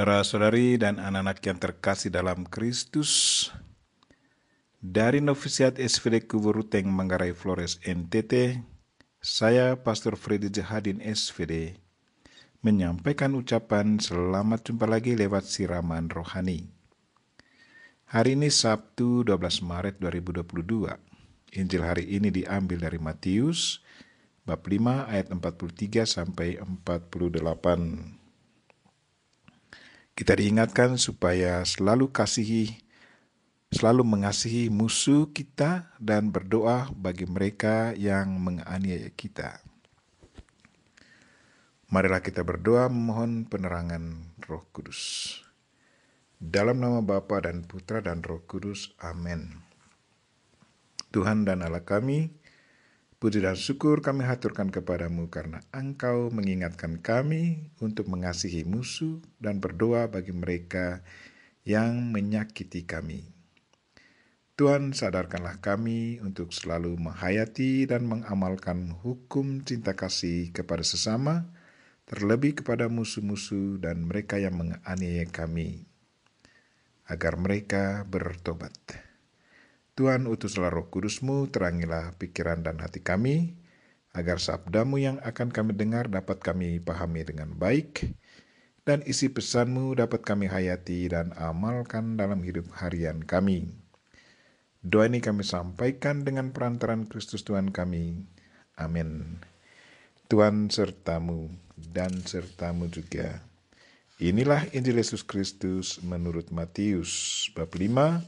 Saudara-saudari dan anak-anak yang terkasih dalam Kristus, dari Novisiat SVD Kuburuteng Manggarai Flores NTT, saya Pastor Freddy Jahadin SVD menyampaikan ucapan selamat jumpa lagi lewat siraman rohani. Hari ini Sabtu 12 Maret 2022. Injil hari ini diambil dari Matius bab 5 ayat 43 sampai 48. Kita diingatkan supaya selalu kasihi, selalu mengasihi musuh kita dan berdoa bagi mereka yang menganiaya kita. Marilah kita berdoa memohon penerangan Roh Kudus. Dalam nama Bapa dan Putra dan Roh Kudus. Amin. Tuhan dan Allah kami, Puji dan syukur kami haturkan kepadamu karena engkau mengingatkan kami untuk mengasihi musuh dan berdoa bagi mereka yang menyakiti kami. Tuhan sadarkanlah kami untuk selalu menghayati dan mengamalkan hukum cinta kasih kepada sesama, terlebih kepada musuh-musuh dan mereka yang menganiaya kami, agar mereka bertobat. Tuhan utuslah roh kudusmu, terangilah pikiran dan hati kami, agar sabdamu yang akan kami dengar dapat kami pahami dengan baik, dan isi pesanmu dapat kami hayati dan amalkan dalam hidup harian kami. Doa ini kami sampaikan dengan perantaran Kristus Tuhan kami. Amin. Tuhan sertamu dan sertamu juga. Inilah Injil Yesus Kristus menurut Matius bab 5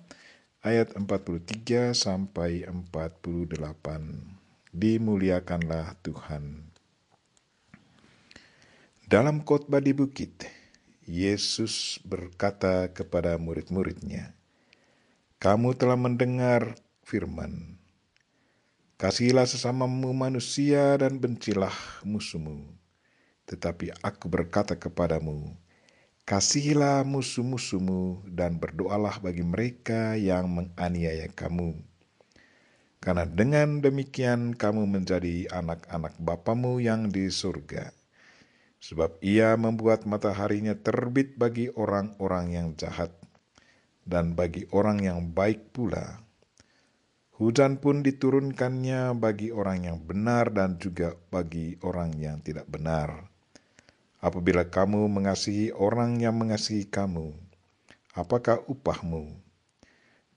ayat 43 sampai 48. Dimuliakanlah Tuhan. Dalam khotbah di bukit, Yesus berkata kepada murid-muridnya, "Kamu telah mendengar firman, Kasihilah sesamamu manusia dan bencilah musuhmu. Tetapi aku berkata kepadamu, Kasihilah musuh-musuhmu dan berdoalah bagi mereka yang menganiaya kamu. Karena dengan demikian kamu menjadi anak-anak Bapamu yang di surga. Sebab ia membuat mataharinya terbit bagi orang-orang yang jahat dan bagi orang yang baik pula. Hujan pun diturunkannya bagi orang yang benar dan juga bagi orang yang tidak benar.' Apabila kamu mengasihi orang yang mengasihi kamu, apakah upahmu?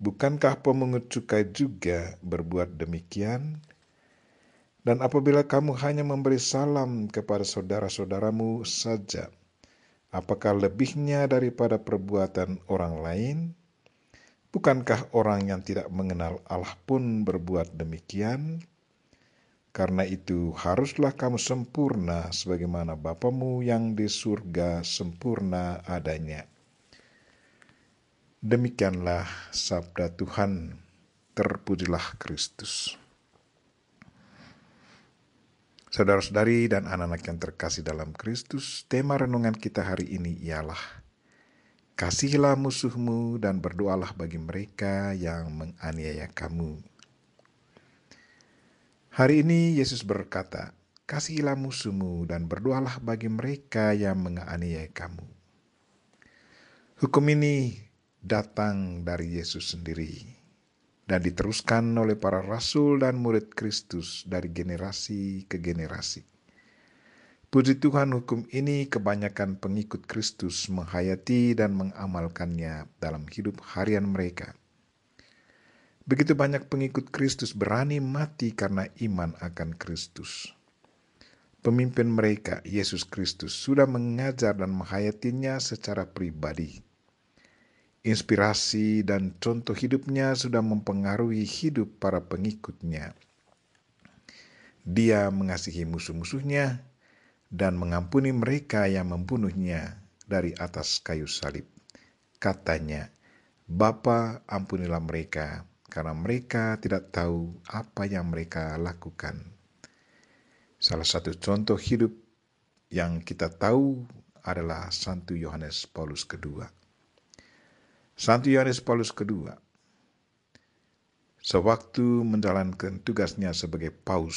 Bukankah pemungut cukai juga berbuat demikian? Dan apabila kamu hanya memberi salam kepada saudara-saudaramu saja, apakah lebihnya daripada perbuatan orang lain? Bukankah orang yang tidak mengenal Allah pun berbuat demikian? Karena itu haruslah kamu sempurna sebagaimana Bapamu yang di surga sempurna adanya. Demikianlah sabda Tuhan. Terpujilah Kristus. Saudara-saudari dan anak-anak yang terkasih dalam Kristus, tema renungan kita hari ini ialah Kasihilah musuhmu dan berdoalah bagi mereka yang menganiaya kamu. Hari ini Yesus berkata, Kasihilah musuhmu dan berdoalah bagi mereka yang menganiaya kamu. Hukum ini datang dari Yesus sendiri dan diteruskan oleh para rasul dan murid Kristus dari generasi ke generasi. Puji Tuhan hukum ini kebanyakan pengikut Kristus menghayati dan mengamalkannya dalam hidup harian mereka. Begitu banyak pengikut Kristus berani mati karena iman akan Kristus. Pemimpin mereka, Yesus Kristus, sudah mengajar dan menghayatinya secara pribadi. Inspirasi dan contoh hidupnya sudah mempengaruhi hidup para pengikutnya. Dia mengasihi musuh-musuhnya dan mengampuni mereka yang membunuhnya dari atas kayu salib. Katanya, Bapa ampunilah mereka, karena mereka tidak tahu apa yang mereka lakukan. Salah satu contoh hidup yang kita tahu adalah Santo Yohanes Paulus II. Santo Yohanes Paulus II sewaktu menjalankan tugasnya sebagai paus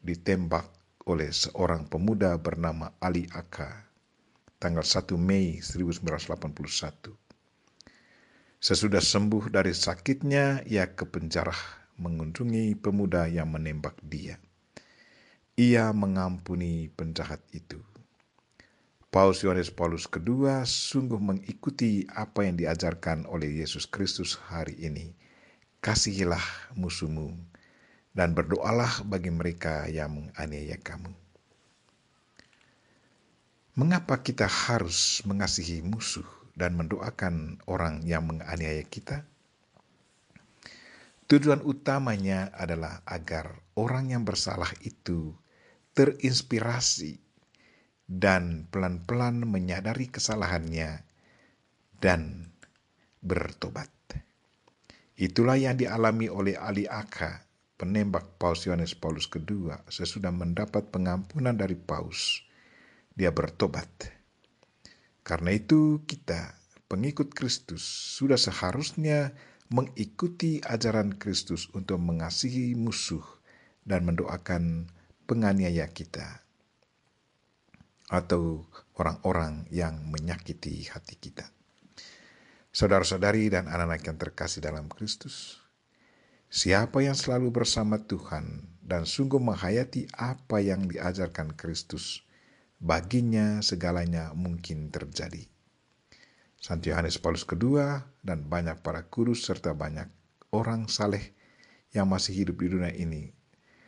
ditembak oleh seorang pemuda bernama Ali Aka tanggal 1 Mei 1981. Sesudah sembuh dari sakitnya, ia ke penjara mengunjungi pemuda yang menembak dia. Ia mengampuni penjahat itu. Paus Yohanes Paulus kedua sungguh mengikuti apa yang diajarkan oleh Yesus Kristus hari ini. Kasihilah musuhmu dan berdoalah bagi mereka yang menganiaya kamu. Mengapa kita harus mengasihi musuh? dan mendoakan orang yang menganiaya kita? Tujuan utamanya adalah agar orang yang bersalah itu terinspirasi dan pelan-pelan menyadari kesalahannya dan bertobat. Itulah yang dialami oleh Ali Aka, penembak Paus Yohanes Paulus II, sesudah mendapat pengampunan dari Paus. Dia bertobat karena itu, kita, pengikut Kristus, sudah seharusnya mengikuti ajaran Kristus untuk mengasihi musuh dan mendoakan penganiaya kita atau orang-orang yang menyakiti hati kita. Saudara-saudari dan anak-anak yang terkasih dalam Kristus, siapa yang selalu bersama Tuhan dan sungguh menghayati apa yang diajarkan Kristus, baginya segalanya mungkin terjadi. Santo Yohanes Paulus II dan banyak para kurus serta banyak orang saleh yang masih hidup di dunia ini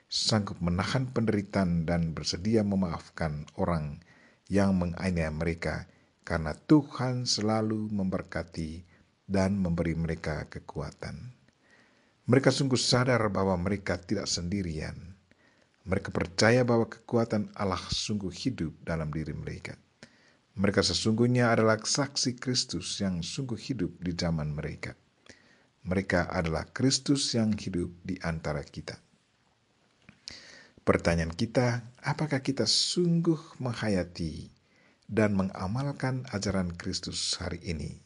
sanggup menahan penderitaan dan bersedia memaafkan orang yang menganiaya mereka karena Tuhan selalu memberkati dan memberi mereka kekuatan. Mereka sungguh sadar bahwa mereka tidak sendirian mereka percaya bahwa kekuatan Allah sungguh hidup dalam diri mereka. Mereka sesungguhnya adalah saksi Kristus yang sungguh hidup di zaman mereka. Mereka adalah Kristus yang hidup di antara kita. Pertanyaan kita, apakah kita sungguh menghayati dan mengamalkan ajaran Kristus hari ini,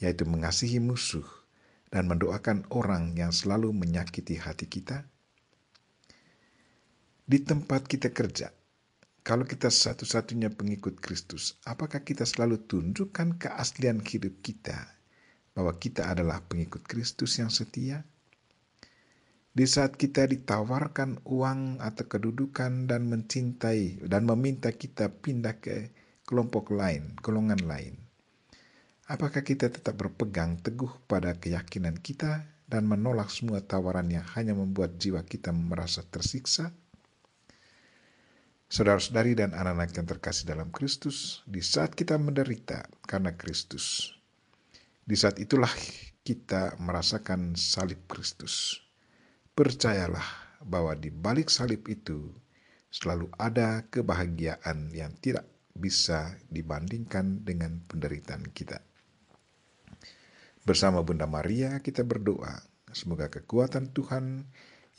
yaitu mengasihi musuh dan mendoakan orang yang selalu menyakiti hati kita? di tempat kita kerja, kalau kita satu-satunya pengikut Kristus, apakah kita selalu tunjukkan keaslian hidup kita bahwa kita adalah pengikut Kristus yang setia? Di saat kita ditawarkan uang atau kedudukan dan mencintai dan meminta kita pindah ke kelompok lain, golongan lain, apakah kita tetap berpegang teguh pada keyakinan kita dan menolak semua tawaran yang hanya membuat jiwa kita merasa tersiksa? Saudara-saudari dan anak-anak yang terkasih dalam Kristus, di saat kita menderita karena Kristus, di saat itulah kita merasakan salib Kristus. Percayalah bahwa di balik salib itu selalu ada kebahagiaan yang tidak bisa dibandingkan dengan penderitaan kita. Bersama Bunda Maria kita berdoa, semoga kekuatan Tuhan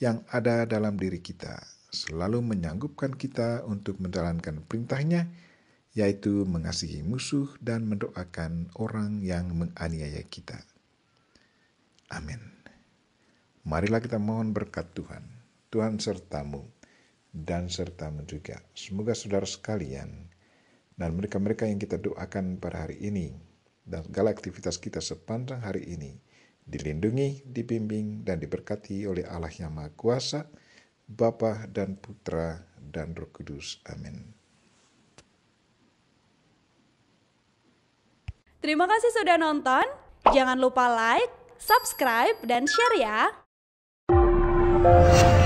yang ada dalam diri kita selalu menyanggupkan kita untuk menjalankan perintahnya, yaitu mengasihi musuh dan mendoakan orang yang menganiaya kita. Amin. Marilah kita mohon berkat Tuhan. Tuhan sertamu dan sertamu juga. Semoga saudara sekalian dan mereka-mereka yang kita doakan pada hari ini dan segala aktivitas kita sepanjang hari ini dilindungi, dibimbing, dan diberkati oleh Allah yang Maha Kuasa, Bapa dan Putra dan Roh Kudus. Amin. Terima kasih sudah nonton. Jangan lupa like, subscribe, dan share ya.